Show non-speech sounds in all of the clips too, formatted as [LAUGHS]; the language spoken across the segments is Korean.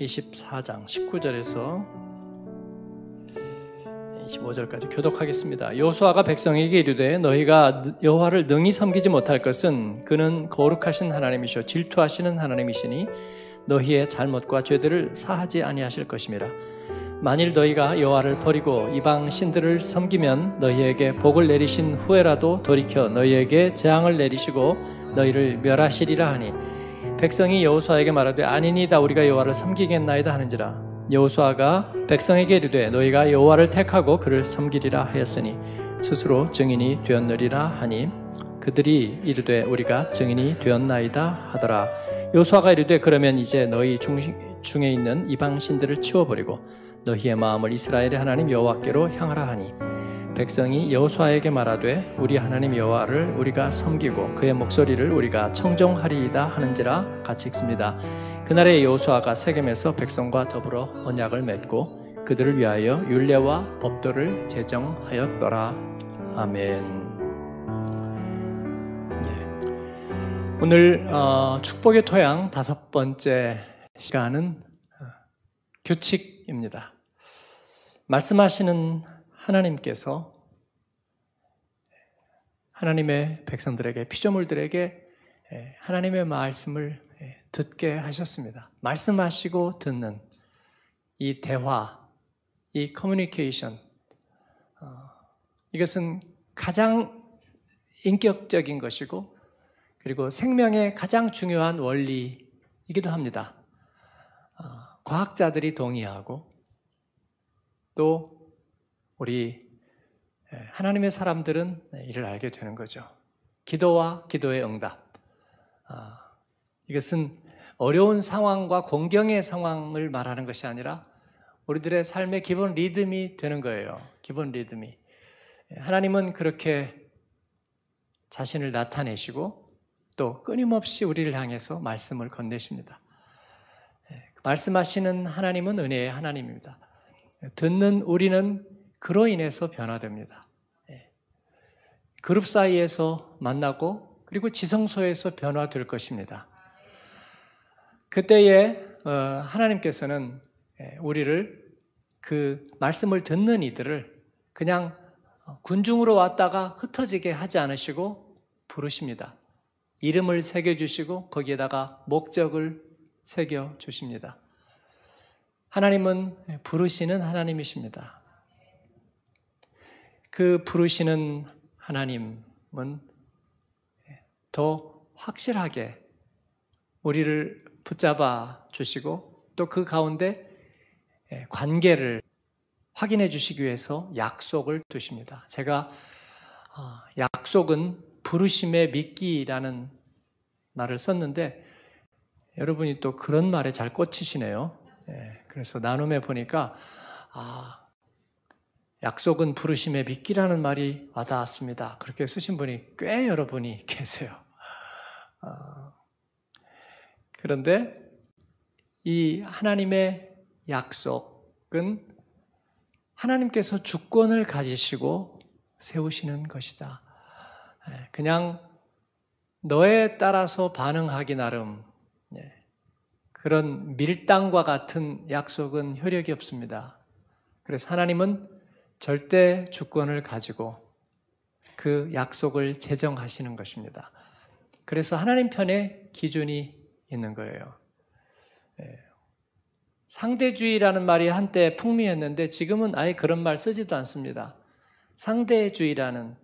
24장 19절에서 25절까지 교독하겠습니다. 여호수아가 백성에게 이르되 너희가 여호와를 능히 섬기지 못할 것은 그는 거룩하신 하나님이시요 질투하시는 하나님이시니 너희의 잘못과 죄들을 사하지 아니하실 것임이라. 만일 너희가 여호와를 버리고 이방 신들을 섬기면 너희에게 복을 내리신 후에라도 돌이켜 너희에게 재앙을 내리시고 너희를 멸하시리라 하니 백성이 여호수아에게 말하되 아니니다 우리가 여호와를 섬기겠나이다 하는지라 여호수아가 백성에게 이르되 너희가 여호와를 택하고 그를 섬기리라 하였으니 스스로 증인이 되었느리라 하니 그들이 이르되 우리가 증인이 되었나이다 하더라 여호수아가 이르되 그러면 이제 너희 중, 중에 있는 이방 신들을 치워버리고 너희의 마음을 이스라엘의 하나님 여호와께로 향하라 하니 백성이 여호수아에게 말하되 우리 하나님 여호와를 우리가 섬기고 그의 목소리를 우리가 청종하리이다 하는지라 같이 읽습니다. 그날에 여호수아가 세겜에서 백성과 더불어 언약을 맺고 그들을 위하여 율례와 법도를 제정하였더라. 아멘. 네. 오늘 어, 축복의 토양 다섯 번째 시간은 어, 규칙입니다. 말씀하시는 하나님께서 하나님의 백성들에게 피조물들에게 예, 하나님의 말씀을 예, 듣게 하셨습니다. 말씀하시고 듣는 이 대화, 이 커뮤니케이션 어, 이것은 가장 인격적인 것이고 그리고 생명의 가장 중요한 원리이기도 합니다. 어, 과학자들이 동의하고 또 우리 예, 하나님의 사람들은 이를 알게 되는 거죠. 기도와 기도의 응답. 아, 이것은 어려운 상황과 공경의 상황을 말하는 것이 아니라 우리들의 삶의 기본 리듬이 되는 거예요. 기본 리듬이. 예, 하나님은 그렇게 자신을 나타내시고 또 끊임없이 우리를 향해서 말씀을 건네십니다. 예, 말씀하시는 하나님은 은혜의 하나님입니다. 듣는 우리는 그로 인해서 변화됩니다. 예. 그룹 사이에서 만나고 그리고 지성소에서 변화될 것입니다. 그때에 어, 하나님께서는 예, 우리를 그 말씀을 듣는 이들을 그냥 군중으로 왔다가 흩어지게 하지 않으시고 부르십니다. 이름을 새겨주시고 거기에다가 목적을 새겨주십니다. 하나님은 부르시는 하나님이십니다. 그 부르시는 하나님은 더 확실하게 우리를 붙잡아 주시고 또 그 가운데 예, 관계를 확인해 주시기 위해서 약속을 두십니다. 제가 아, 약속은 부르심의 미끼라는 말을 썼는데 여러분이 또 그런 말에 잘 꽂히시네요. 예, 그래서 나눔해 보니까 아, 약속은 부르심에 믿기라는 말이 와닿았습니다. 그렇게 쓰신 분이 꽤 여러분이 계세요. 아, 그런데 이 하나님의 약속은 하나님께서 주권을 가지시고 세우시는 것이다. 예, 그냥 너에 따라서 반응하기 나름 예, 그런 밀당과 같은 약속은 효력이 없습니다. 그래서 하나님은 절대 주권을 가지고 그 약속을 제정하시는 것입니다. 그래서 하나님 편에 기준이 있는 거예요. 예. 상대주의라는 말이 한때 풍미했는데 지금은 아예 그런 말 쓰지도 않습니다. 상대주의라는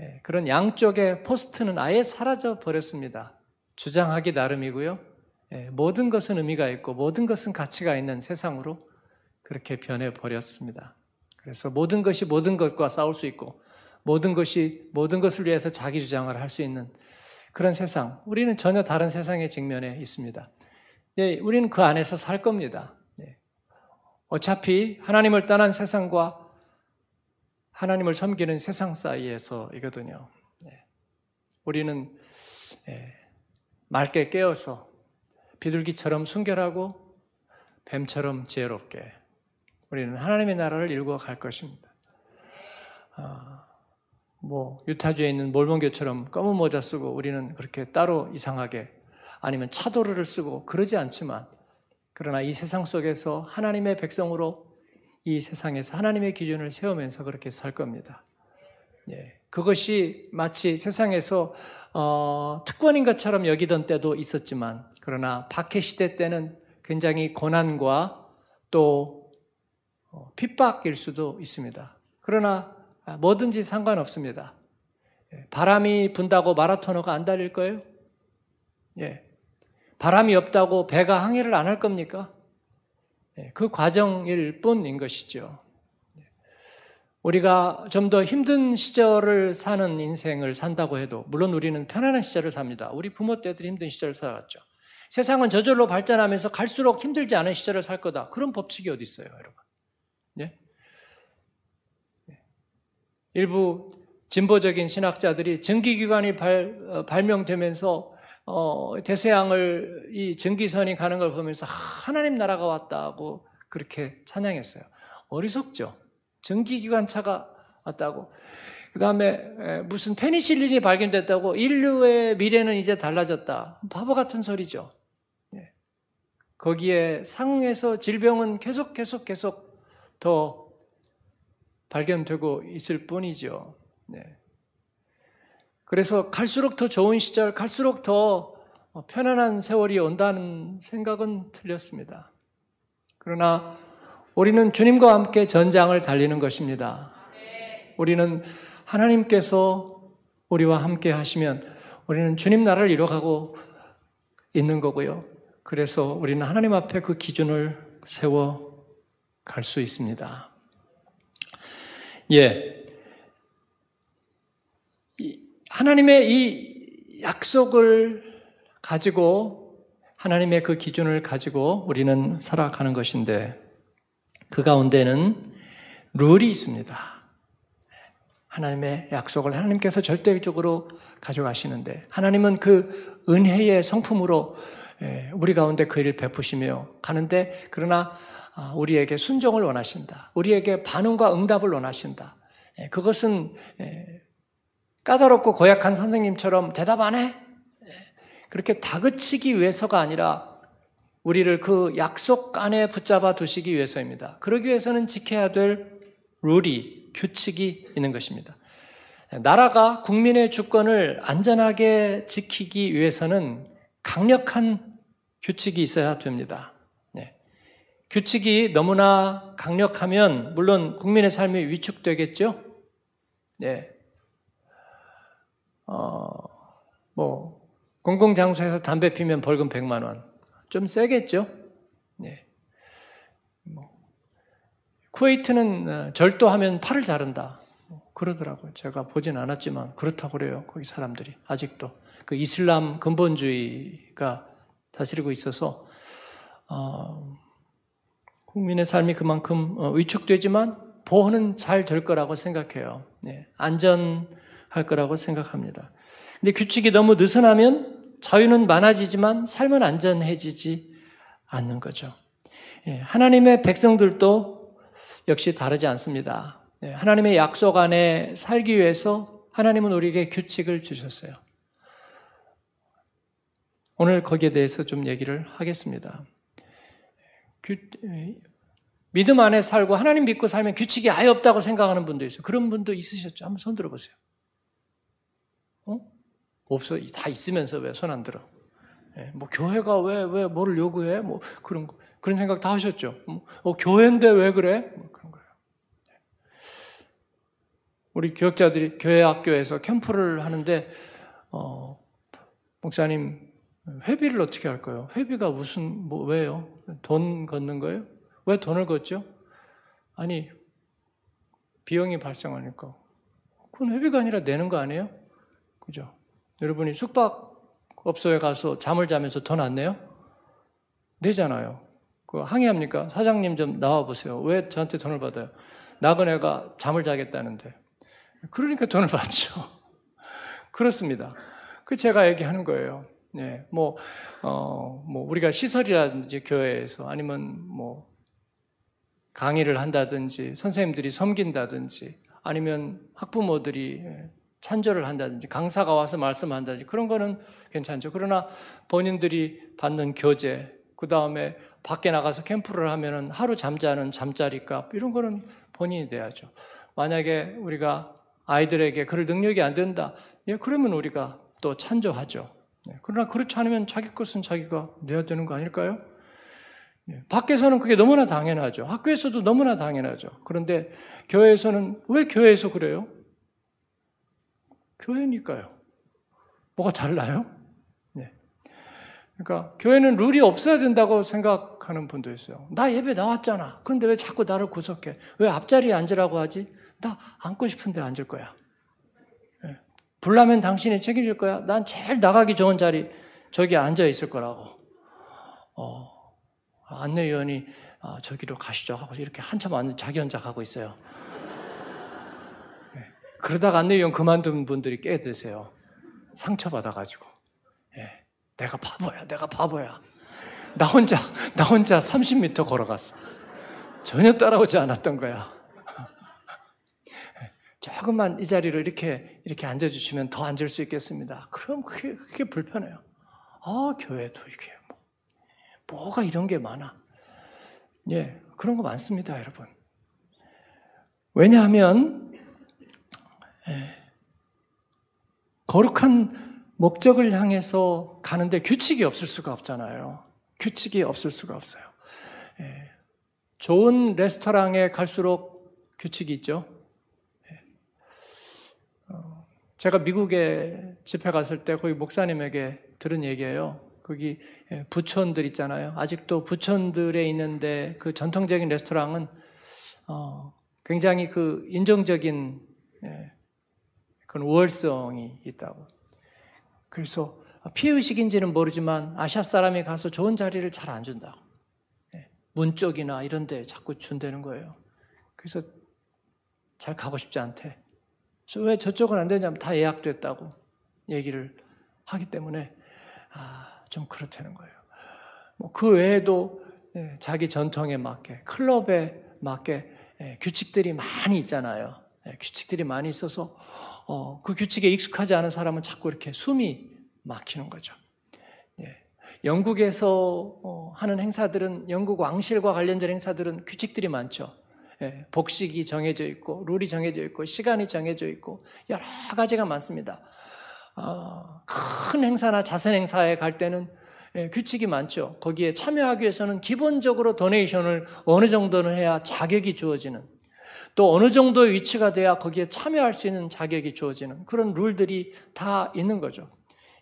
예, 그런 양쪽의 포스트는 아예 사라져 버렸습니다. 주장하기 나름이고요. 예, 모든 것은 의미가 있고 모든 것은 가치가 있는 세상으로 그렇게 변해 버렸습니다. 그래서 모든 것이 모든 것과 싸울 수 있고 모든 것이 모든 것을 위해서 자기 주장을 할 수 있는 그런 세상. 우리는 전혀 다른 세상의직면에 있습니다. 예, 우리는 그 안에서 살 겁니다. 예. 어차피 하나님을 떠난 세상과 하나님을 섬기는 세상 사이에서이거든요. 예. 우리는 맑게 깨어서 비둘기처럼 순결하고 뱀처럼 지혜롭게 우리는 하나님의 나라를 일어갈 것입니다. 아, 뭐 유타주에 있는 몰몬교처럼 검은 모자 쓰고 우리는 그렇게 따로 이상하게 아니면 차도르를 쓰고 그러지 않지만 그러나 이 세상 속에서 하나님의 백성으로 이 세상에서 하나님의 기준을 세우면서 그렇게 살 겁니다. 예, 그것이 마치 세상에서 어, 특권인 것처럼 여기던 때도 있었지만 그러나 박해 시대 때는 굉장히 고난과 또 어, 핍박일 수도 있습니다. 그러나 아, 뭐든지 상관없습니다. 예, 바람이 분다고 마라토너가 안 달릴 거예요? 예. 바람이 없다고 배가 항해를 안 할 겁니까? 예. 그 과정일 뿐인 것이죠. 예. 우리가 좀 더 힘든 시절을 사는 인생을 산다고 해도, 물론 우리는 편안한 시절을 삽니다. 우리 부모 때도 힘든 시절을 살았죠. 세상은 저절로 발전하면서 갈수록 힘들지 않은 시절을 살 거다. 그런 법칙이 어디 있어요, 여러분? 일부 진보적인 신학자들이 증기기관이 발, 어, 명되면서 어, 대서양을 이 증기선이 가는 걸 보면서 아, 하나님 나라가 왔다고 그렇게 찬양했어요. 어리석죠. 증기기관 차가 왔다고. 그 다음에 무슨 페니실린이 발견됐다고 인류의 미래는 이제 달라졌다. 바보 같은 소리죠. 네. 거기에 상에서 질병은 계속 계속 계속 더 발견되고 있을 뿐이죠. 네. 그래서 갈수록 더 좋은 시절, 갈수록 더 어, 편안한 세월이 온다는 생각은 틀렸습니다. 그러나 우리는 주님과 함께 전장을 달리는 것입니다. 우리는 하나님께서 우리와 함께 하시면 우리는 주님 나라를 이뤄가고 있는 거고요. 그래서 우리는 하나님 앞에 그 기준을 세워 갈 수 있습니다. 예. 하나님의 이 약속을 가지고 하나님의 그 기준을 가지고 우리는 살아가는 것인데 그 가운데는 룰이 있습니다. 하나님의 약속을 하나님께서 절대적으로 가져가시는데 하나님은 그 은혜의 성품으로 예, 우리 가운데 그 일을 베푸시며 가는데 그러나 아, 우리에게 순종을 원하신다. 우리에게 반응과 응답을 원하신다. 예, 그것은 예, 까다롭고 고약한 선생님처럼 대답 안 해? 그렇게 다그치기 위해서가 아니라 우리를 그 약속 안에 붙잡아 두시기 위해서입니다. 그러기 위해서는 지켜야 될 룰이, 규칙이 있는 것입니다. 나라가 국민의 주권을 안전하게 지키기 위해서는 강력한 규칙이 있어야 됩니다. 네. 규칙이 너무나 강력하면 물론 국민의 삶이 위축되겠죠. 네. 어, 뭐 공공 장소에서 담배 피면 벌금 100만 원. 좀 세겠죠. 네. 뭐 쿠웨이트는 어, 절도하면 팔을 자른다. 그러더라고요. 제가 보진 않았지만 그렇다고 그래요. 거기 사람들이 아직도 그 이슬람 근본주의가 다스리고 있어서 어, 국민의 삶이 그만큼 어, 위축되지만 보호는 잘 될 거라고 생각해요. 네, 안전할 거라고 생각합니다. 근데 규칙이 너무 느슨하면 자유는 많아지지만 삶은 안전해지지 않는 거죠. 예, 하나님의 백성들도 역시 다르지 않습니다. 예, 하나님의 약속 안에 살기 위해서 하나님은 우리에게 규칙을 주셨어요. 오늘 거기에 대해서 좀 얘기를 하겠습니다. 믿음 안에 살고 하나님 믿고 살면 규칙이 아예 없다고 생각하는 분도 있어요. 그런 분도 있으셨죠? 한번 손 들어보세요. 어? 없어. 다 있으면서 왜 손 안 들어? 예, 뭐 교회가 왜, 왜 뭐를 요구해? 뭐 그런 그런 생각 다 하셨죠? 뭐, 어, 교회인데 왜 그래? 뭐 그런 거예요. 예. 우리 교역자들이 교회 학교에서 캠프를 하는데, 어, 목사님 회비를 어떻게 할까요? 회비가 무슨 뭐 왜요? 돈 걷는 거예요? 왜 돈을 걷죠? 아니 비용이 발생하니까 그건 회비가 아니라 내는 거 아니에요? 그죠? 여러분이 숙박업소에 가서 잠을 자면서 돈 안 내요? 내잖아요. 그 항의합니까? 사장님 좀 나와 보세요. 왜 저한테 돈을 받아요? 나그네가 잠을 자겠다는데. 그러니까 돈을 [LAUGHS] 받죠. 그렇습니다. 그 제가 얘기하는 거예요. 네, 뭐, 어, 뭐, 우리가 시설이라든지 교회에서 아니면 뭐, 강의를 한다든지 선생님들이 섬긴다든지 아니면 학부모들이 예, 찬조를 한다든지 강사가 와서 말씀한다든지 그런 거는 괜찮죠. 그러나 본인들이 받는 교재, 그 다음에 밖에 나가서 캠프를 하면은 하루 잠자는 잠자리 값, 이런 거는 본인이 돼야죠. 만약에 우리가 아이들에게 그럴 능력이 안 된다. 예, 그러면 우리가 또 찬조하죠. 네, 그러나 그렇지 않으면 자기 것은 자기가 내야 되는 거 아닐까요? 네, 밖에서는 그게 너무나 당연하죠. 학교에서도 너무나 당연하죠. 그런데 교회에서는 왜 교회에서 그래요? 교회니까요. 뭐가 달라요? 네, 그러니까 교회는 룰이 없어야 된다고 생각하는 분도 있어요. 나 예배 나왔잖아. 그런데 왜 자꾸 나를 구속해? 왜 앞자리에 앉으라고 하지? 나 앉고 싶은데 앉을 거야. 불나면 당신이 책임질 거야. 난 제일 나가기 좋은 자리 저기 앉아 있을 거라고. 어, 안내위원이 아, 저기로 가시죠 하고 이렇게 한참 안 자기 혼자 가고 있어요. 네. 그러다가 안내위원 그만둔 분들이 꽤 되세요. 상처받아가지고. 네. 내가 바보야, 내가 바보야. 나 혼자, 나 혼자 30m 걸어갔어. 전혀 따라오지 않았던 거야. 조금만 이 자리를 이렇게 이렇게 앉아주시면 더 앉을 수 있겠습니다. 그럼 그게, 그게 불편해요. 아 교회도 이게 뭐, 뭐가 이런 게 많아. 예 그런 거 많습니다, 여러분. 왜냐하면 예, 거룩한 목적을 향해서 가는데 규칙이 없을 수가 없잖아요. 규칙이 없을 수가 없어요. 예, 좋은 레스토랑에 갈수록 규칙이 있죠. 제가 미국에 집회 갔을 때 거기 목사님에게 들은 얘기예요. 거기 예, 부촌들 있잖아요. 아직도 부촌들에 있는데 그 전통적인 레스토랑은 어 굉장히 그 인종적인 예, 그런 우월성이 있다고. 그래서 피의식인지는 모르지만 아시아 사람이 가서 좋은 자리를 잘 안 준다고. 예, 문 쪽이나 이런 데 자꾸 준다는 거예요. 그래서 잘 가고 싶지 않대. 왜 저쪽은 안 되냐면 다 예약됐다고 얘기를 하기 때문에 아, 좀 그렇다는 거예요. 뭐 그 외에도 예, 자기 전통에 맞게 클럽에 맞게 예, 규칙들이 많이 있잖아요. 예, 규칙들이 많이 있어서 어, 그 규칙에 익숙하지 않은 사람은 자꾸 이렇게 숨이 막히는 거죠. 영국에서 어, 하는 행사들은 영국 왕실과 관련된 행사들은 규칙들이 많죠. 예, 복식이 정해져 있고 룰이 정해져 있고 시간이 정해져 있고 여러 가지가 많습니다. 아, 큰 행사나 자선 행사에 갈 때는 예, 규칙이 많죠. 거기에 참여하기 위해서는 기본적으로 도네이션을 어느 정도는 해야 자격이 주어지는 또 어느 정도의 위치가 돼야 거기에 참여할 수 있는 자격이 주어지는 그런 룰들이 다 있는 거죠.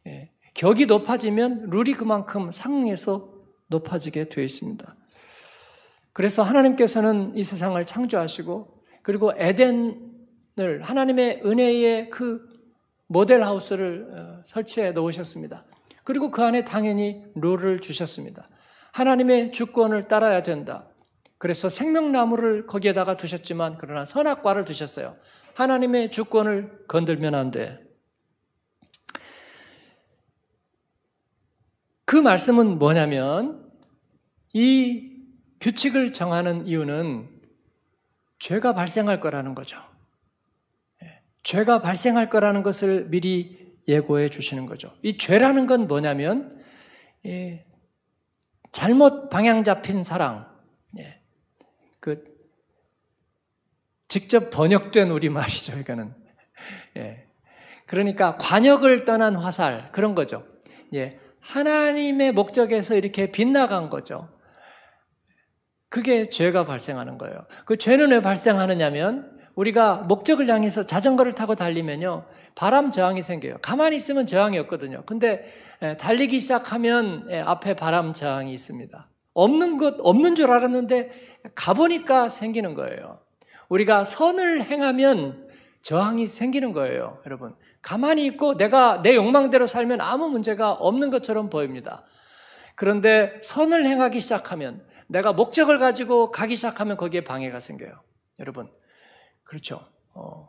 예, 격이 높아지면 룰이 그만큼 상해서 높아지게 되어 있습니다. 그래서 하나님께서는 이 세상을 창조하시고 그리고 에덴을 하나님의 은혜의 그 모델 하우스를 어, 설치해 놓으셨습니다. 그리고 그 안에 당연히 룰을 주셨습니다. 하나님의 주권을 따라야 된다. 그래서 생명나무를 거기에다가 두셨지만 그러나 선악과를 두셨어요. 하나님의 주권을 건들면 안 돼. 그 말씀은 뭐냐면 이 규칙을 정하는 이유는 죄가 발생할 거라는 거죠. 예, 죄가 발생할 거라는 것을 미리 예고해 주시는 거죠. 이 죄라는 건 뭐냐면 잘못 방향 잡힌 사랑, 예, 그 직접 번역된 우리 말이죠. 이거는 예, 그러니까 관역을 떠난 화살 그런 거죠. 하나님의 목적에서 이렇게 빗나간 거죠. 그게 죄가 발생하는 거예요. 그 죄는 왜 발생하느냐면 우리가 목적을 향해서 자전거를 타고 달리면요. 바람 저항이 생겨요. 가만히 있으면 저항이 없거든요. 근데 달리기 시작하면 앞에 바람 저항이 있습니다. 없는 것, 없는 줄 알았는데 가보니까 생기는 거예요. 우리가 선을 행하면 저항이 생기는 거예요. 여러분. 가만히 있고 내가 내 욕망대로 살면 아무 문제가 없는 것처럼 보입니다. 그런데 선을 행하기 시작하면 내가 목적을 가지고 가기 시작하면 거기에 방해가 생겨요. 여러분, 그렇죠. 어,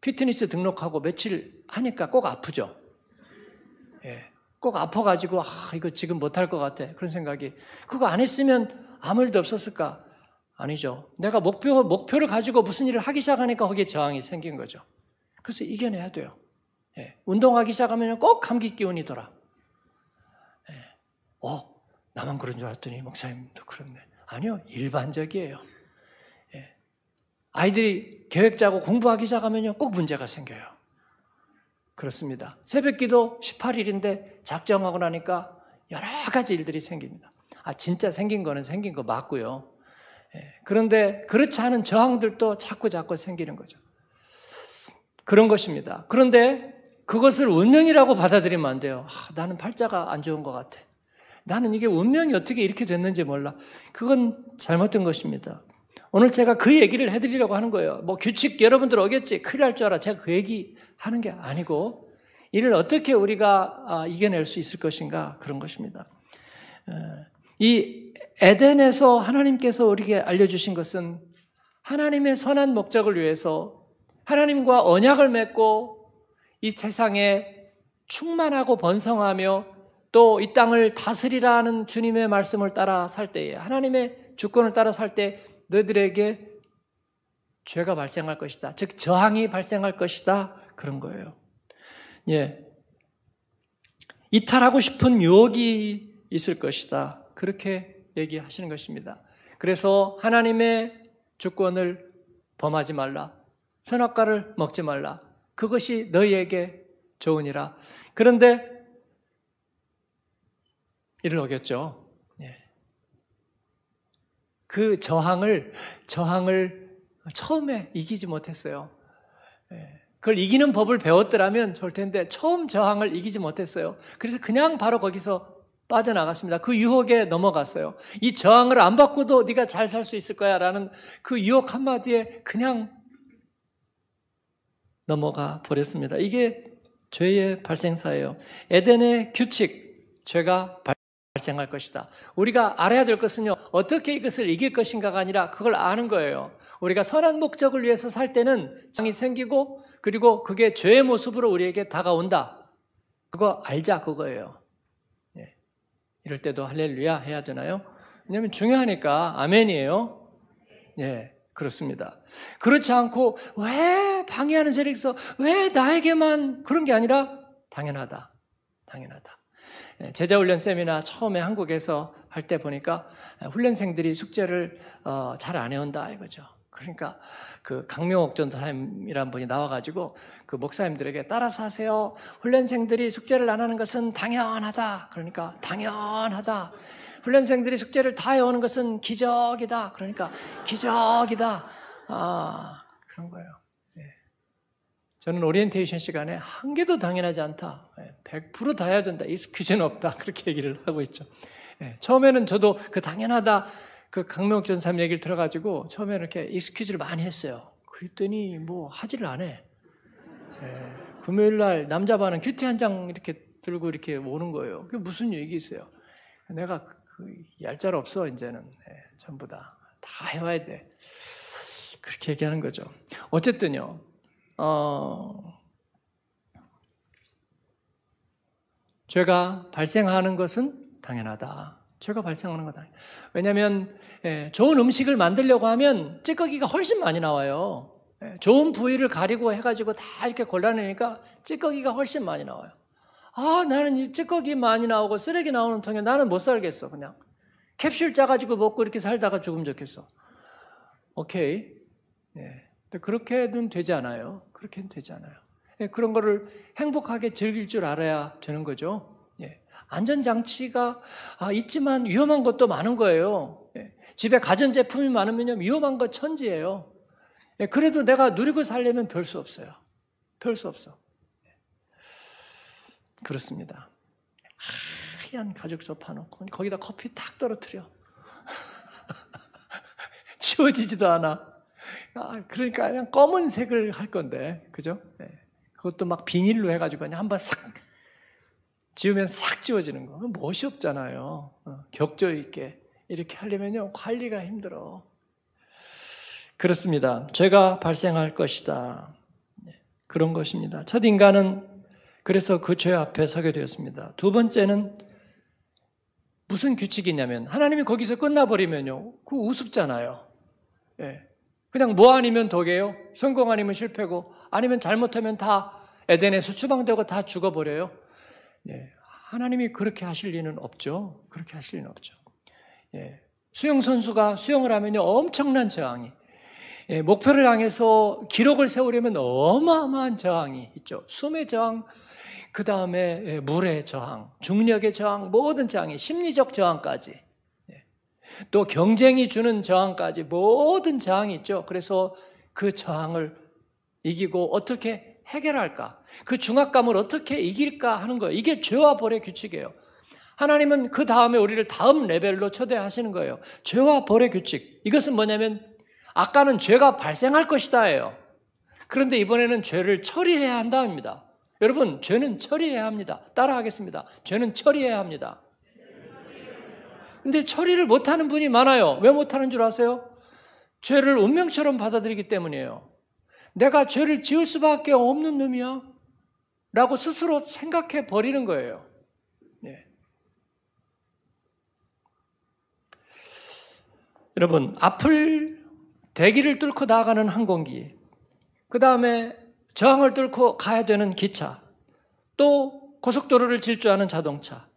피트니스 등록하고 며칠 하니까 꼭 아프죠. 예, 꼭 아파가지고 아 이거 지금 못할 것 같아 그런 생각이 그거 안 했으면 아무 일도 없었을까? 아니죠. 내가 목표 목표를 가지고 무슨 일을 하기 시작하니까 거기에 저항이 생긴 거죠. 그래서 이겨내야 돼요. 예, 운동하기 시작하면 꼭 감기 기운이더라. 예, 어, 나만 그런 줄 알았더니 목사님도 그렇네. 아니요, 일반적이에요. 예. 아이들이 계획 짜고 공부하기 시작하면요, 꼭 문제가 생겨요. 그렇습니다. 새벽 기도 18일인데 작정하고 나니까 여러 가지 일들이 생깁니다. 아, 진짜 생긴 거는 생긴 거 맞고요. 예. 그런데 그렇지 않은 저항들도 자꾸 자꾸 생기는 거죠. 그런 것입니다. 그런데 그것을 운명이라고 받아들이면 안 돼요. 아, 나는 팔자가 안 좋은 것 같아. 나는 이게 운명이 어떻게 이렇게 됐는지 몰라. 그건 잘못된 것입니다. 오늘 제가 그 얘기를 해드리려고 하는 거예요. 뭐 규칙 여러분들 오겠지. 큰일 날 줄 알아. 제가 그 얘기 하는 게 아니고, 이를 어떻게 우리가 아, 이겨낼 수 있을 것인가 그런 것입니다. 어, 이 에덴에서 하나님께서 우리에게 알려주신 것은 하나님의 선한 목적을 위해서 하나님과 언약을 맺고 이 세상에 충만하고 번성하며 또이 땅을 다스리라는 주님의 말씀을 따라 살 때에 하나님의 주권을 따라 살 때 너희들에게 죄가 발생할 것이다. 즉 저항이 발생할 것이다. 그런 거예요. 예. 이탈하고 싶은 유혹이 있을 것이다. 그렇게 얘기하시는 것입니다. 그래서 하나님의 주권을 범하지 말라. 선악과를 먹지 말라. 그것이 너희에게 좋으니라. 그런데 이를 어겼죠. 예. 그 저항을 저항을 처음에 이기지 못했어요. 예. 그걸 이기는 법을 배웠더라면 좋을 텐데 처음 저항을 이기지 못했어요. 그래서 그냥 바로 거기서 빠져나갔습니다. 그 유혹에 넘어갔어요. 이 저항을 안 받고도 네가 잘 살 수 있을 거야라는 그 유혹 한마디에 그냥 넘어가 버렸습니다. 이게 죄의 발생사예요. 에덴의 규칙, 죄가 발 발생할 것이다. 우리가 알아야 될 것은요, 어떻게 이것을 이길 것인가가 아니라 그걸 아는 거예요. 우리가 선한 목적을 위해서 살 때는 장이 생기고, 그리고 그게 죄의 모습으로 우리에게 다가온다. 그거 알자, 그거예요. 예. 이럴 때도 할렐루야 해야 되나요? 왜냐면 중요하니까 아멘이에요. 예, 그렇습니다. 그렇지 않고, 왜 방해하는 세력에서 왜 나에게만 그런 게 아니라 당연하다. 당연하다. 네, 제자훈련 세미나 처음에 한국에서 할 때 보니까 네, 훈련생들이 숙제를 어, 잘안 해온다 이거죠. 그러니까 그 강명옥 전사님이란 분이 나와가지고 그 목사님들에게 따라서 하세요. 훈련생들이 숙제를 안 하는 것은 당연하다. 그러니까 당연하다. 훈련생들이 숙제를 다 해오는 것은 기적이다. 그러니까 기적이다. 아 그런 거예요. 저는 오리엔테이션 시간에 한 개도 당연하지 않다. 100% 예, 다해야 된다. 이스큐전 없다. [LAUGHS] 그렇게 얘기를 하고 있죠. 예, 처음에는 저도 그 당연하다. 그강명 전사님 얘기를 들어가지고 처음에는 이렇게 이스큐즈를 많이 했어요. 그랬더니 뭐 하지를 않아. 예, 금요일 날 남자 반은 큐티 한 장 이렇게 들고 이렇게 오는 거예요. 그게 무슨 얘기 있어요? 내가 그, 그 얄짤 없어 이제는 예, 전부 다 다 해와야 돼. 그렇게 얘기하는 거죠. 어쨌든요. 어, 죄가 발생하는 것은 당연하다. 죄가 발생하는 거다. 왜냐하면 예, 좋은 음식을 만들려고 하면 찌꺼기가 훨씬 많이 나와요. 예, 좋은 부위를 가리고 해가지고 다 이렇게 골라내니까 찌꺼기가 훨씬 많이 나와요. 아, 나는 이 찌꺼기 많이 나오고 쓰레기 나오는 통에 나는 못 살겠어, 그냥. 캡슐 짜가지고 먹고 이렇게 살다가 죽으면 좋겠어. 오케이. 예. 그렇게는 되지 않아요. 그렇게는 되지 않아요. 예, 그런 거를 행복하게 즐길 줄 알아야 되는 거죠. 예, 안전장치가 아, 있지만 위험한 것도 많은 거예요. 예, 집에 가전제품이 많으면 위험한 것 천지예요. 그래도 내가 누리고 살려면 별 수 없어요. 별 수 없어. 그렇습니다. 하얀 가죽소 파놓고 거기다 커피 탁 떨어뜨려. [LAUGHS] 치워지지도 않아. 아, 그러니까 그냥 검은색을 할 건데, 그죠? 네. 그것도 막 비닐로 해가지고 그냥 한번 싹 지우면 싹 지워지는 거. 멋이 없잖아요. 어, 격조 있게. 이렇게 하려면요, 관리가 힘들어. 그렇습니다. 죄가 발생할 것이다. 네, 그런 것입니다. 첫 인간은 그래서 그 죄 앞에 서게 되었습니다. 두 번째는 무슨 규칙이냐면, 하나님이 거기서 끝나버리면요, 그 우습잖아요. 예. 그냥 뭐 아니면 독이에요 성공 아니면 실패고, 아니면 잘못하면 다 에덴에서 추방되고 다 죽어버려요. 예, 하나님이 그렇게 하실 리는 없죠. 그렇게 하실 리는 없죠. 예, 수영 선수가 수영을 하면 엄청난 저항이 예, 목표를 향해서 기록을 세우려면 어마어마한 저항이 있죠. 숨의 저항, 그 다음에 예, 물의 저항, 중력의 저항, 모든 저항이 심리적 저항까지. 또 경쟁이 주는 저항까지 모든 저항이 있죠. 그래서 그 저항을 이기고 어떻게 해결할까? 그 중압감을 어떻게 이길까 하는 거예요. 이게 죄와 벌의 규칙이에요. 하나님은 그 다음에 우리를 다음 레벨로 초대하시는 거예요. 죄와 벌의 규칙. 이것은 뭐냐면 아까는 죄가 발생할 것이다예요. 그런데 이번에는 죄를 처리해야 한다입니다. 여러분, 죄는 처리해야 합니다. 따라하겠습니다. 죄는 처리해야 합니다. 근데 처리를 못하는 분이 많아요. 왜 못하는 줄 아세요? 죄를 운명처럼 받아들이기 때문이에요. 내가 죄를 지을 수밖에 없는 놈이야. 라고 스스로 생각해 버리는 거예요. 네. 여러분, 앞을 대기를 뚫고 나가는 항공기, 그 다음에 저항을 뚫고 가야 되는 기차, 또 고속도로를 질주하는 자동차,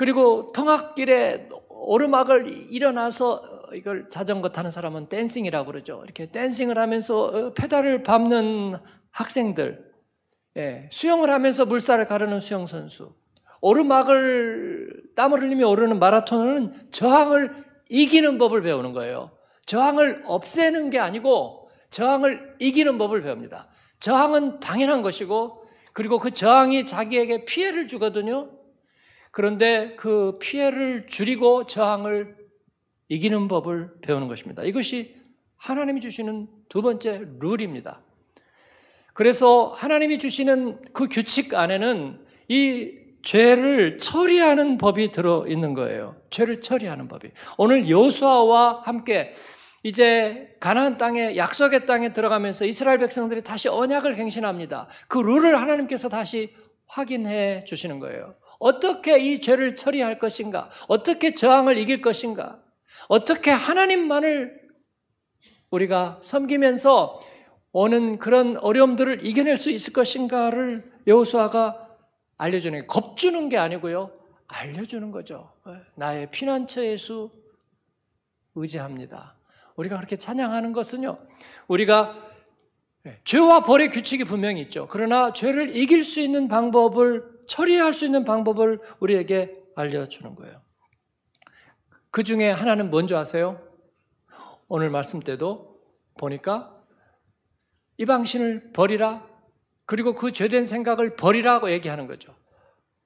그리고 통학길에 오르막을 일어나서 이걸 자전거 타는 사람은 댄싱이라고 그러죠. 이렇게 댄싱을 하면서 어, 페달을 밟는 학생들, 예, 수영을 하면서 물살을 가르는 수영 선수, 오르막을 땀을 흘리며 오르는 마라톤은 저항을 이기는 법을 배우는 거예요. 저항을 없애는 게 아니고 저항을 이기는 법을 배웁니다. 저항은 당연한 것이고 그리고 그 저항이 자기에게 피해를 주거든요. 그런데 그 피해를 줄이고 저항을 이기는 법을 배우는 것입니다. 이것이 하나님이 주시는 두 번째 룰입니다. 그래서 하나님이 주시는 그 규칙 안에는 이 죄를 처리하는 법이 들어 있는 거예요. 죄를 처리하는 법이. 오늘 여수아와 함께 이제 가나안 땅에 약속의 땅에 들어가면서 이스라엘 백성들이 다시 언약을 갱신합니다. 그 룰을 하나님께서 다시 확인해 주시는 거예요. 어떻게 이 죄를 처리할 것인가? 어떻게 저항을 이길 것인가? 어떻게 하나님만을 우리가 섬기면서 오는 그런 어려움들을 이겨낼 수 있을 것인가를 여호수아가 알려주는 겁주는 게 아니고요. 알려주는 거죠. 예, 나의 피난처의 수 의지합니다. 우리가 그렇게 찬양하는 것은요. 우리가 예, 죄와 벌의 규칙이 분명히 있죠. 그러나 죄를 이길 수 있는 방법을 처리할 수 있는 방법을 우리에게 알려주는 거예요. 그 중에 하나는 뭔지 아세요? 오늘 말씀 때도 보니까 이방신을 버리라 그리고 그 죄된 생각을 버리라고 얘기하는 거죠.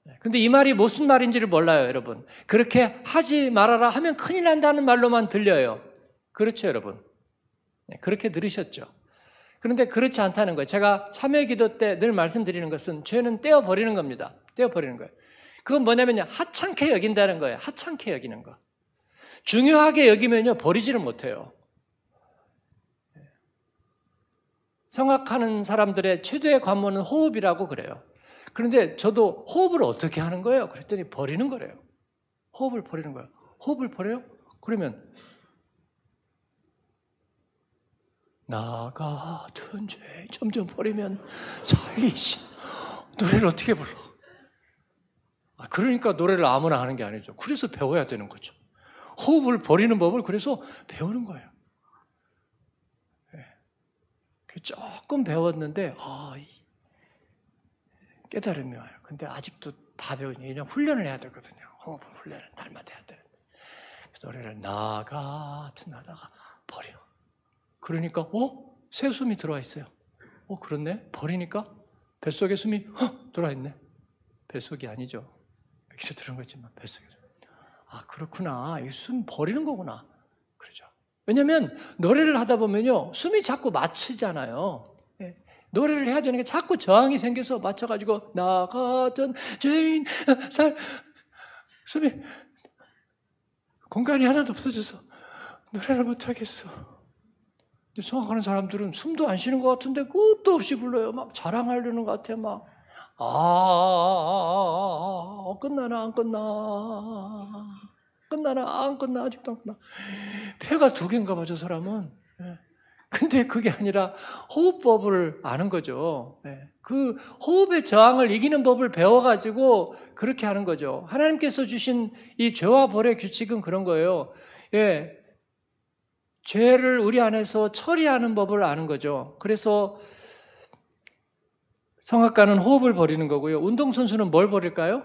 네, 근데 이 말이 무슨 말인지를 몰라요, 여러분. 그렇게 하지 말아라 하면 큰일 난다는 말로만 들려요. 그렇죠, 여러분. 네, 그렇게 들으셨죠. 그런데 그렇지 않다는 거예요. 제가 참여 기도 때 늘 말씀드리는 것은 죄는 떼어버리는 겁니다. 떼어버리는 거예요. 그건 뭐냐면요. 하찮게 여긴다는 거예요. 하찮게 여기는 거. 중요하게 여기면요. 버리지를 못해요. 생각하는 사람들의 최대의 관문은 호흡이라고 그래요. 그런데 저도 호흡을 어떻게 하는 거예요? 그랬더니 버리는 거래요. 호흡을 버리는 거예요. 호흡을 버려요? 그러면 나 같은 죄 점점 버리면 살리신 노래를 어떻게 불러? 아, 그러니까 노래를 아무나 하는 게 아니죠. 그래서 배워야 되는 거죠. 호흡을 버리는 법을 그래서 배우는 거예요. 예. 조금 배웠는데 아, 깨달음이 와요. 근데 아직도 다 배우니 그냥 훈련을 해야 되거든요. 호흡 훈련을 달마다 해야 되는데 노래를 나 같은 나다가 버려. 그러니까 어? 새 숨이 들어와 있어요. 어 그렇네. 버리니까 뱃속에 숨이 헉 들어와 있네. 뱃속이 아니죠. 여기서 들은 거지만 뱃속에 아 그렇구나. 이 숨 버리는 거구나. 그러죠. 왜냐면 노래를 하다 보면요 숨이 자꾸 맞히잖아요. 예. 노래를 해야 되는 게 자꾸 저항이 생겨서 맞춰가지고 나 같은 죄인 아, 살 숨이 공간이 하나도 없어져서 노래를 못하겠어. 근데 성악하는 사람들은 숨도 안 쉬는 것 같은데 끝도 없이 불러요. 막 자랑하려는 것 같아요. 막 아, 아, 아, 아, 아 끝나나 안 끝나. 끝나나 안 끝나 아직도 안 끝나. 폐가 두 개인가 봐저 사람은. 예. 근데 그게 아니라 호흡법을 아는 거죠. 예. 그 호흡의 저항을 이기는 법을 배워가지고 그렇게 하는 거죠. 하나님께서 주신 이 죄와 벌의 규칙은 그런 거예요. 예, 죄를 우리 안에서 처리하는 법을 아는 거죠. 그래서 성악가는 호흡을 버리는 거고요. 운동선수는 뭘 버릴까요?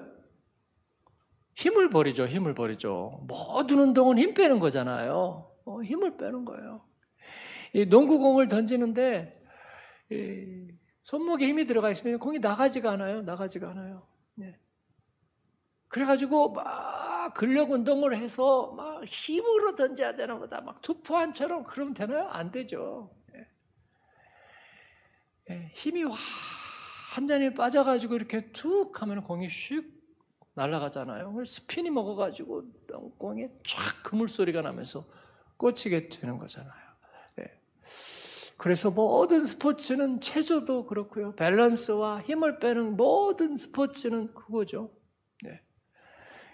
힘을 버리죠. 힘을 버리죠. 모든 운동은 힘 빼는 거잖아요. 어, 힘을 빼는 거예요. 이 농구공을 던지는데 손목에 힘이 들어가 있으면 공이 나가지가 않아요. 나가지가 않아요. 네. 그래가지고 막막 근력 운동을 해서 막 힘으로 던져야 되는 거다. 막 투포한처럼 그러면 되나요? 안 되죠. 예. 예, 힘이 완전히 빠져가지고 이렇게 툭 하면 공이 슉 날아가잖아요. 스피니 먹어가지고 공에 쫙 그물 소리가 나면서 꽂히게 되는 거잖아요. 예. 그래서 모든 스포츠는 체조도 그렇고요. 밸런스와 힘을 빼는 모든 스포츠는 그거죠.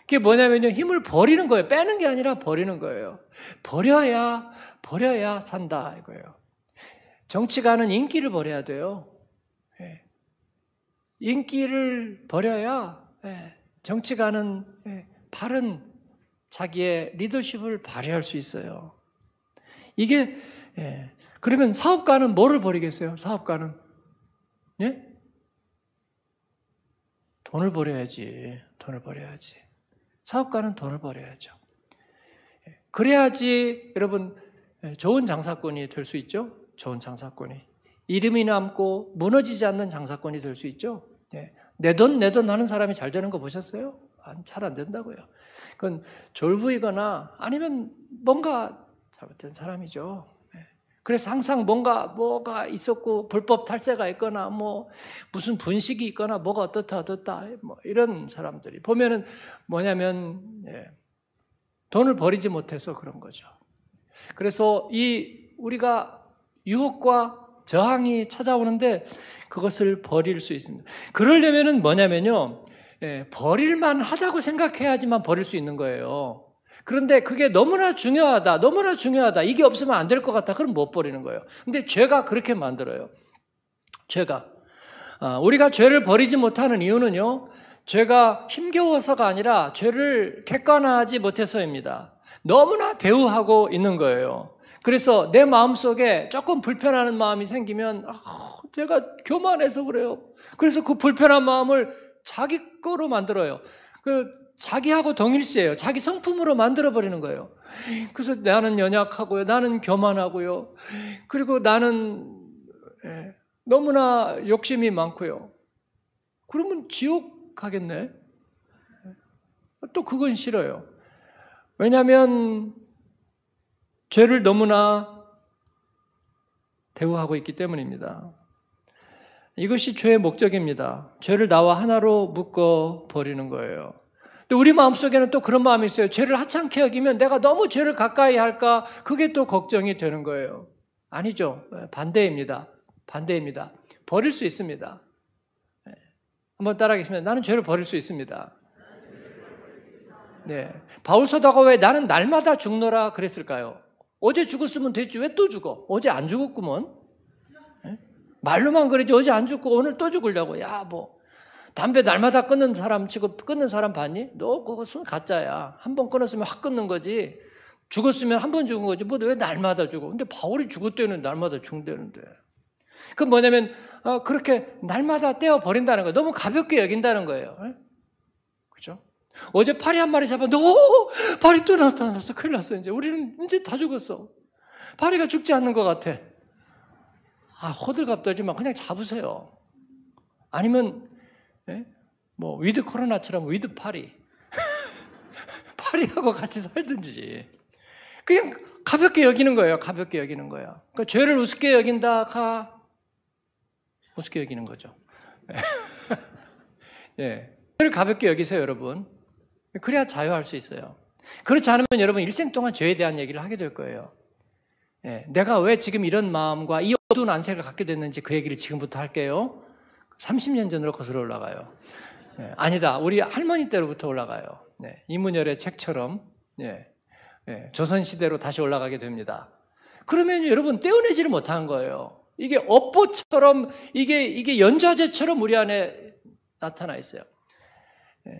그게 뭐냐면요. 힘을 버리는 거예요. 빼는 게 아니라 버리는 거예요. 버려야, 버려야 산다. 이거예요. 정치가는 인기를 버려야 돼요. 예. 인기를 버려야 예. 정치가는 예. 바른 자기의 리더십을 발휘할 수 있어요. 이게 그러면 사업가는 뭐를 버리겠어요? 사업가는 예? 돈을 버려야지. 돈을 버려야지. 사업가는 돈을 벌어야죠. 그래야지 여러분 좋은 장사꾼이 될 수 있죠. 좋은 장사꾼이 이름이 남고 무너지지 않는 장사꾼이 될 수 있죠. 네. 내돈 내돈 하는 사람이 잘 되는 거 보셨어요? 잘 안 된다고요. 그건 졸부이거나 아니면 뭔가 잘못된 사람이죠. 그래서 항상 뭔가 뭐가 있었고 불법 탈세가 있거나 뭐 무슨 분식이 있거나 뭐가 어떻다 어떻다 뭐 이런 사람들이 보면은 뭐냐면 예, 돈을 버리지 못해서 그런 거죠. 그래서 이 우리가 유혹과 저항이 찾아오는데 그것을 버릴 수 있습니다. 그러려면은 뭐냐면요. 예, 버릴만 하다고 생각해야지만 버릴 수 있는 거예요. 그런데 그게 너무나 중요하다, 너무나 중요하다. 이게 없으면 안 될 것 같다. 그럼 못 버리는 거예요. 근데 죄가 그렇게 만들어요. 죄가. 아, 우리가 죄를 버리지 못하는 이유는요, 죄가 힘겨워서가 아니라 죄를 객관화하지 못해서입니다. 너무나 대우하고 있는 거예요. 그래서 내 마음 속에 조금 불편한 마음이 생기면, 아, 제가 교만해서 그래요. 그래서 그 불편한 마음을 자기 거로 만들어요. 그 자기하고 동일시해요. 자기 성품으로 만들어버리는 거예요. 그래서 나는 연약하고요. 나는 교만하고요. 그리고 나는 예, 너무나 욕심이 많고요. 그러면 지옥 가겠네. 또 그건 싫어요. 왜냐하면 죄를 너무나 대우하고 있기 때문입니다. 이것이 죄의 목적입니다. 죄를 나와 하나로 묶어 버리는 거예요. 근 우리 마음속에는 또 그런 마음이 있어요. 죄를 하찮게 여기면 내가 너무 죄를 가까이 할까? 그게 또 걱정이 되는 거예요. 아니죠. 예, 반대입니다. 반대입니다. 버릴 수 있습니다. 예. 한번 따라하겠습니다. 나는 죄를 버릴 수 있습니다. 네. 바울 서다가 왜 나는 날마다 죽노라 그랬을까요? 어제 죽었으면 됐지 왜 또 죽어? 어제 안 죽었구먼. 예? 말로만 그러지 어제 안 죽고 오늘 또 죽으려고. 야, 뭐 담배 날마다 끊는 사람 취급 끊는 사람 봤니? 너 그거 술 가짜야. 한 번 끊었으면 확 끊는 거지. 죽었으면 한 번 죽은 거지. 뭐왜 날마다 죽어? 근데 바울이 죽었대는 날마다 죽는대는데그 뭐냐면 어, 그렇게 날마다 떼어 버린다는 거예요. 너무 가볍게 여긴다는 거예요. 그죠? 어제 파리 한 마리 잡았는데 오 파리 또 나타났어. 큰일 났어 이제. 우리는 이제 다 죽었어. 파리가 죽지 않는 것 같아. 아 호들갑 떨지 만 그냥 잡으세요. 아니면 예? 뭐 위드 코로나처럼 위드 파리, [LAUGHS] 파리하고 같이 살든지 그냥 가볍게 여기는 거예요. 가볍게 여기는 거예요. 그러니까 죄를 우습게 여긴다가 우습게 여기는 거죠. 예. [LAUGHS] 예, 죄를 가볍게 여기세요, 여러분. 그래야 자유할 수 있어요. 그렇지 않으면 여러분 일생 동안 죄에 대한 얘기를 하게 될 거예요. 예, 내가 왜 지금 이런 마음과 이 어두운 안색을 갖게 됐는지 그 얘기를 지금부터 할게요. 30년 전으로 거슬러 올라가요. 예, 아니다. 우리 할머니 때로부터 올라가요. 예, 이문열의 책처럼 예, 예, 조선 시대로 다시 올라가게 됩니다. 그러면 여러분 떼어내지를 못한 거예요. 이게 업보처럼 이게 이게 연좌제처럼 우리 안에 나타나 있어요. 예,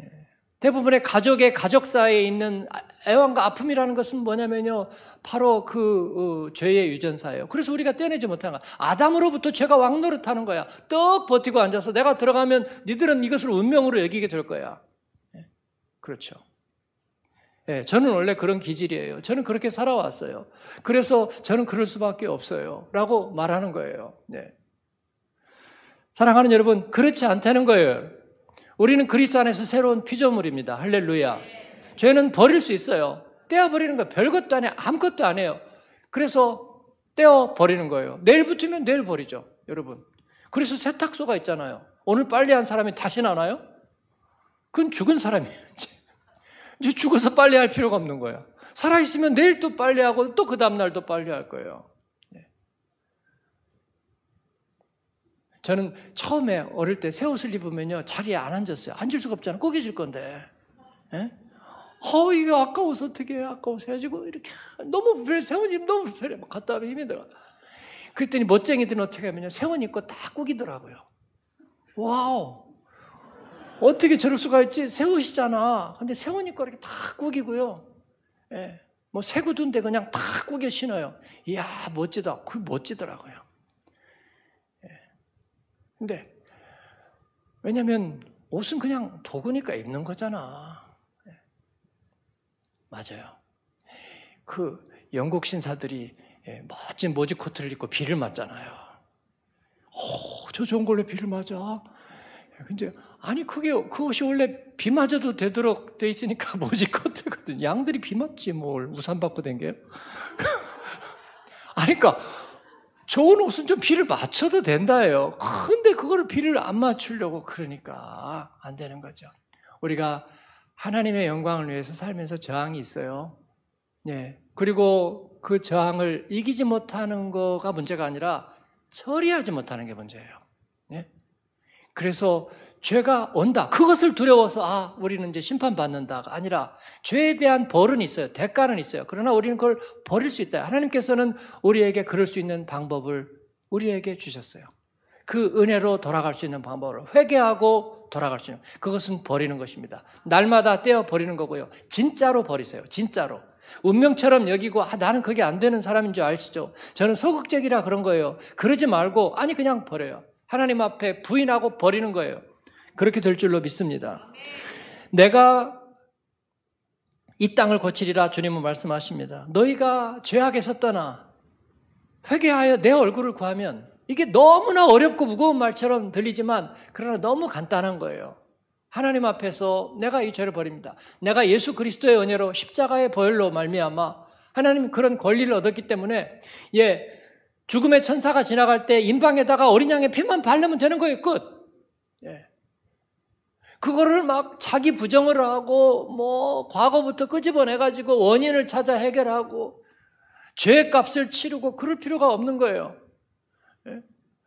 대부분의 가족의 가족 사이에 있는 애완과 아픔이라는 것은 뭐냐면요. 바로 그 어, 죄의 유전사예요. 그래서 우리가 떼내지 못한 거야. 아담으로부터 죄가 왕노릇하는 거야. 떡 버티고 앉아서 내가 들어가면 니들은 이것을 운명으로 여기게 될 거야. 예, 그렇죠. 예, 저는 원래 그런 기질이에요. 저는 그렇게 살아왔어요. 그래서 저는 그럴 수밖에 없어요. 라고 말하는 거예요. 예. 사랑하는 여러분, 그렇지 않다는 거예요. 우리는 그리스도 안에서 새로운 피조물입니다. 할렐루야. 죄는 버릴 수 있어요. 떼어버리는 거 별것도 안 해요. 아무것도 안 해요. 그래서 떼어버리는 거예요. 내일 붙으면 내일 버리죠. 여러분. 그래서 세탁소가 있잖아요. 오늘 빨리 한 사람이 다시 나나요? 그건 죽은 사람이에요. 이제 죽어서 빨리 할 필요가 없는 거예요. 살아있으면 내일 또 빨리 하고 또 그 다음날 도 빨리 할 거예요. 저는 처음에 어릴 때 새 옷을 입으면요 자리에 안 앉았어요. 앉을 수가 없잖아. 꾸겨질 건데. 예? 어 이거 아까워서 어떻게 해? 아까워서 해가지고 이렇게 너무 불편해. 세원 입 너무 불편해. 막 갔다 하면 힘이 들어. 그랬더니 멋쟁이들은 어떻게 하면요 새 옷 입고 다 꾸기더라고요. 와우. 어떻게 저럴 수가 있지? 새 옷이잖아. 근데 새 옷 입고 이렇게 다 꾸기고요. 예. 뭐새 구두인데 그냥 다 꾸겨 신어요. 이야 멋지다. 그 멋지더라고요. 근데 왜냐면 옷은 그냥 도구니까 입는 거잖아. 예. 맞아요. 그 영국 신사들이 예, 멋진 모지 코트를 입고 비를 맞잖아요. 오, 어, 저 좋은 걸로 비를 맞아. 예, 근데 아니 그게 그 옷이 원래 비 맞아도 되도록 돼 있으니까 [LAUGHS] 모지 코트거든. 양들이 비 맞지 뭘 우산 받고 댕겨요. 아니까 그러니까 좋은 옷은 좀 비를 맞춰도 된다예요. 근데 그거 비를 안 맞추려고 그러니까 안 되는 거죠. 우리가 하나님의 영광을 위해서 살면서 저항이 있어요. 예. 그리고 그 저항을 이기지 못하는 거가 문제가 아니라 처리하지 못하는 게 문제예요. 예? 그래서 죄가 온다. 그것을 두려워서 아, 우리는 이제 심판받는다가 아니라 죄에 대한 벌은 있어요. 대가는 있어요. 그러나 우리는 그걸 버릴 수 있다. 하나님께서는 우리에게 그럴 수 있는 방법을 우리에게 주셨어요. 그 은혜로 돌아갈 수 있는 방법을 회개하고 돌아갈 수 있는 그것은 버리는 것입니다. 날마다 떼어 버리는 거고요. 진짜로 버리세요. 진짜로. 운명처럼 여기고 아 나는 그게 안 되는 사람인 줄 아시죠? 저는 소극적이라 그런 거예요. 그러지 말고 아니 그냥 버려요. 하나님 앞에 부인하고 버리는 거예요. 그렇게 될 줄로 믿습니다. 내가 이 땅을 고치리라 주님은 말씀하십니다. 너희가 죄악에서 떠나 회개하여 내 얼굴을 구하면 이게 너무나 어렵고 무거운 말처럼 들리지만 그러나 너무 간단한 거예요. 하나님 앞에서 내가 이 죄를 버립니다. 내가 예수 그리스도의 은혜로 십자가의 보혈로 말미암아 하나님 그런 권리를 얻었기 때문에 예 죽음의 천사가 지나갈 때 인방에다가 어린 양의 피만 바르면 되는 거예요. 끝. 예. 그거를 막 자기 부정을 하고 뭐 과거부터 끄집어내 가지고 원인을 찾아 해결하고 죄값을 치르고 그럴 필요가 없는 거예요.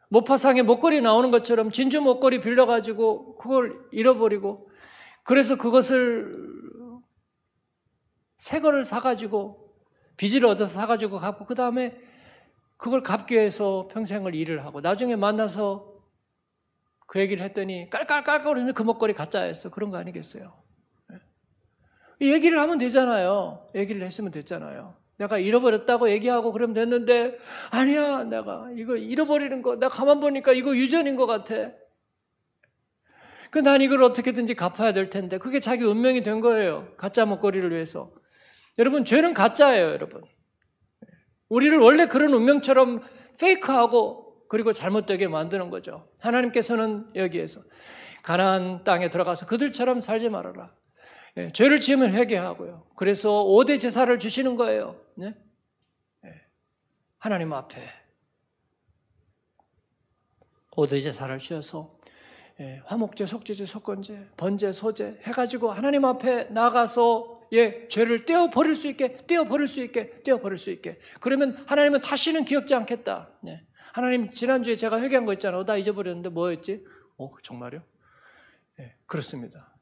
모파상에 예? 목걸이 나오는 것처럼 진주 목걸이 빌려 가지고 그걸 잃어버리고 그래서 그것을 새 거를 사 가지고 빚을 얻어서 사 가지고 갚고 그다음에 그걸 갚기 위해서 평생을 일을 하고 나중에 만나서 그 얘기를 했더니 깔깔깔깔 웃는 그 먹거리 가짜였어. 그런 거 아니겠어요? 예. 얘기를 하면 되잖아요. 얘기를 했으면 됐잖아요. 내가 잃어버렸다고 얘기하고 그러면 됐는데 아니야 내가 이거 잃어버리는 거나 가만 보니까 이거 유전인 것 같아. 그 난 이걸 어떻게든지 갚아야 될 텐데 그게 자기 운명이 된 거예요. 가짜 먹거리를 위해서. 여러분 죄는 가짜예요, 여러분. 우리를 원래 그런 운명처럼 페이크하고 그리고 잘못되게 만드는 거죠. 하나님께서는 여기에서 가나안 땅에 들어가서 그들처럼 살지 말아라. 예, 죄를 지으면 회개하고요. 그래서 5대 제사를 주시는 거예요. 예? 예. 하나님 앞에 5대 제사를 주셔서 예, 화목제, 속죄제, 속건제, 번제, 소제 해가지고 하나님 앞에 나가서 예, 죄를 떼어 버릴 수 있게, 떼어 버릴 수 있게, 떼어 버릴 수 있게. 그러면 하나님은 다시는 기억지 않겠다. 예. 하나님 지난주에 제가 회개한 거 있잖아요. 어, 나 잊어버렸는데 뭐였지? 어, 정말요? 네, 그렇습니다.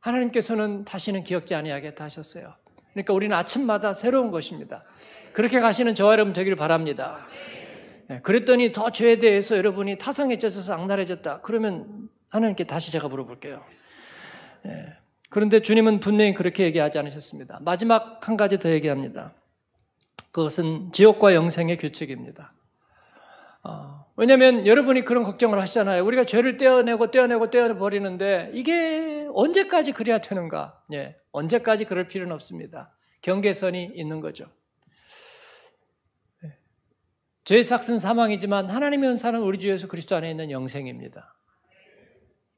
하나님께서는 다시는 기억지 아니하겠다 하셨어요. 그러니까 우리는 아침마다 새로운 것입니다. 그렇게 가시는 저와 여러분 되기 바랍니다. 네, 그랬더니 더 죄에 대해서 여러분이 타성에 젖서 악랄해졌다. 그러면 하나님께 다시 제가 물어볼게요. 네, 그런데 주님은 분명히 그렇게 얘기하지 않으셨습니다. 마지막 한 가지 더 얘기합니다. 그것은 지옥과 영생의 규칙입니다. 어, 왜냐하면 여러분이 그런 걱정을 하시잖아요. 우리가 죄를 떼어내고 떼어내고 떼어버리는데 이게 언제까지 그래야 되는가? 예, 언제까지 그럴 필요는 없습니다. 경계선이 있는 거죠. 예. 죄의 삭은 사망이지만 하나님의 은사는 우리 주에서 그리스도 안에 있는 영생입니다.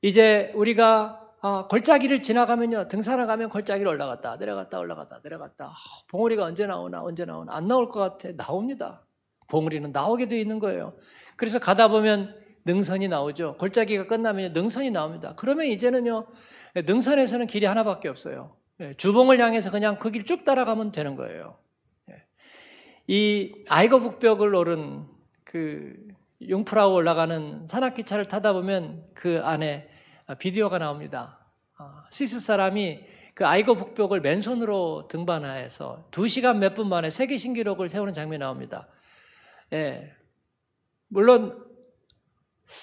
이제 우리가 아, 골짜기를 지나가면요. 등산을 가면 골짜기를 올라갔다, 내려갔다, 올라갔다, 내려갔다. 아, 봉우리가 언제 나오나, 언제 나오나. 안 나올 것 같아. 나옵니다. 봉우리는 나오게 돼 있는 거예요. 그래서 가다 보면 능선이 나오죠. 골짜기가 끝나면 능선이 나옵니다. 그러면 이제는요, 능선에서는 길이 하나밖에 없어요. 예, 주봉을 향해서 그냥 그 길 쭉 따라가면 되는 거예요. 예. 이 아이거 북벽을 오른 그 용프라고 올라가는 산악기차를 타다 보면 그 안에 비디오가 나옵니다. 시스 아, 사람이 그 아이거 북벽을 맨손으로 등반하여서 2시간 몇 분 만에 세계 신기록을 세우는 장면이 나옵니다. 예. 물론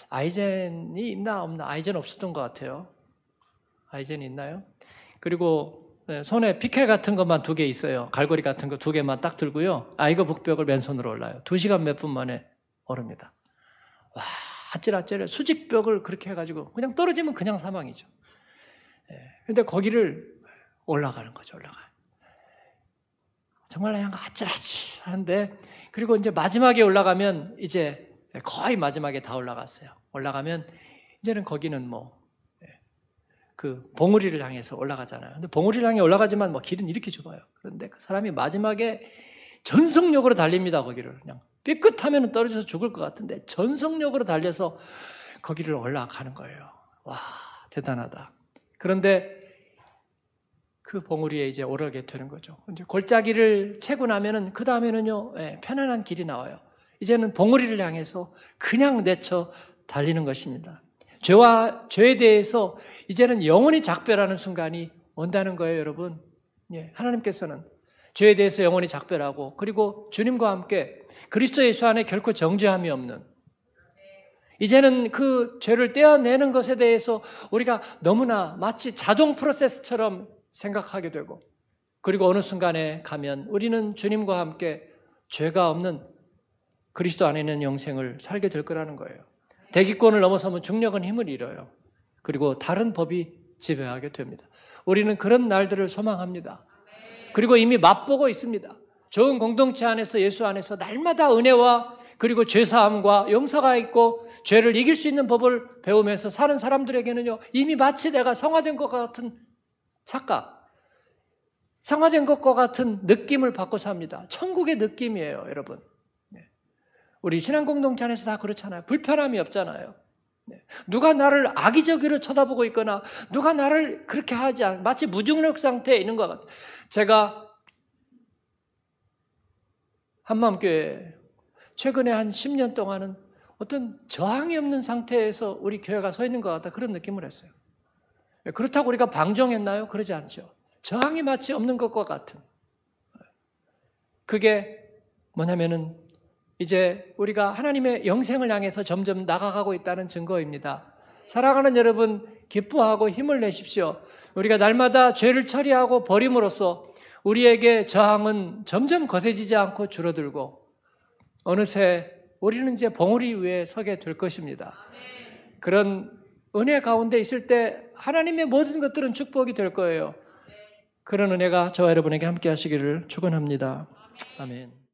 아이젠이 있나 없나 아이젠 없었던 것 같아요. 아이젠 있나요? 그리고 예, 손에 피켈 같은 것만 두 개 있어요. 갈고리 같은 거두 개만 딱 들고요. 아이거 북벽을 맨손으로 올라요. 두 시간 몇 분 만에 오릅니다. 와 아찔아찔해 수직벽을 그렇게 해가지고 그냥 떨어지면 그냥 사망이죠. 예. 근데 거기를 올라가는 거죠. 올라가. 정말 그냥 아찔아찔 하데 그리고 이제 마지막에 올라가면 이제 거의 마지막에 다 올라갔어요. 올라가면 이제는 거기는 뭐그 예, 봉우리를 향해서 올라가잖아요. 근데 봉우리를 향해 올라가지만 뭐 길은 이렇게 좁아요. 그런데 그 사람이 마지막에 전속력으로 달립니다. 거기를 그냥 삐끗하면 떨어져서 죽을 것 같은데 전속력으로 달려서 거기를 올라가는 거예요. 와 대단하다. 그런데 그 봉우리에 이제 오르게 되는 거죠. 이제 골짜기를 채고 나면은 그 다음에는요 예, 편안한 길이 나와요. 이제는 봉우리를 향해서 그냥 내쳐 달리는 것입니다. 죄와 죄에 대해서 이제는 영원히 작별하는 순간이 온다는 거예요, 여러분. 예, 하나님께서는 죄에 대해서 영원히 작별하고 그리고 주님과 함께 그리스도 예수 안에 결코 정죄함이 없는 이제는 그 죄를 떼어내는 것에 대해서 우리가 너무나 마치 자동 프로세스처럼 생각하게 되고 그리고 어느 순간에 가면 우리는 주님과 함께 죄가 없는 그리스도 안에 있는 영생을 살게 될 거라는 거예요. 대기권을 넘어서면 중력은 힘을 잃어요. 그리고 다른 법이 지배하게 됩니다. 우리는 그런 날들을 소망합니다. 그리고 이미 맛보고 있습니다. 좋은 공동체 안에서 예수 안에서 날마다 은혜와 그리고 죄사함과 용서가 있고 죄를 이길 수 있는 법을 배우면서 사는 사람들에게는요 이미 마치 내가 성화된 것 같은 착각, 상화된 것과 같은 느낌을 받고 삽니다. 천국의 느낌이에요, 여러분. 네. 우리 신앙 공동체 안에서 다 그렇잖아요. 불편함이 없잖아요. 네. 누가 나를 악의적으로 쳐다보고 있거나 누가 나를 그렇게 하지 않, 마치 무중력 상태에 있는 것 같아요. 제가 한마음교회 최근에 한 10년 동안은 어떤 저항이 없는 상태에서 우리 교회가 서 있는 것 같다 그런 느낌을 했어요. 네, 그렇다고 우리가 방종했나요? 그러지 않죠. 저항이 마치 없는 것과 같은. 그게 뭐냐면은 이제 우리가 하나님의 영생을 향해서 점점 나아가고 있다는 증거입니다. 사랑하는 여러분, 기뻐하고 힘을 내십시오. 우리가 날마다 죄를 처리하고 버림으로써 우리에게 저항은 점점 거세지지 않고 줄어들고 어느새 우리는 이제 봉우리 위에 서게 될 것입니다. 그런 은혜 가운데 있을 때 하나님의 모든 것들은 축복이 될 거예요. 그런 은혜가 저와 여러분에게 함께 하시기를 축원합니다. 아멘.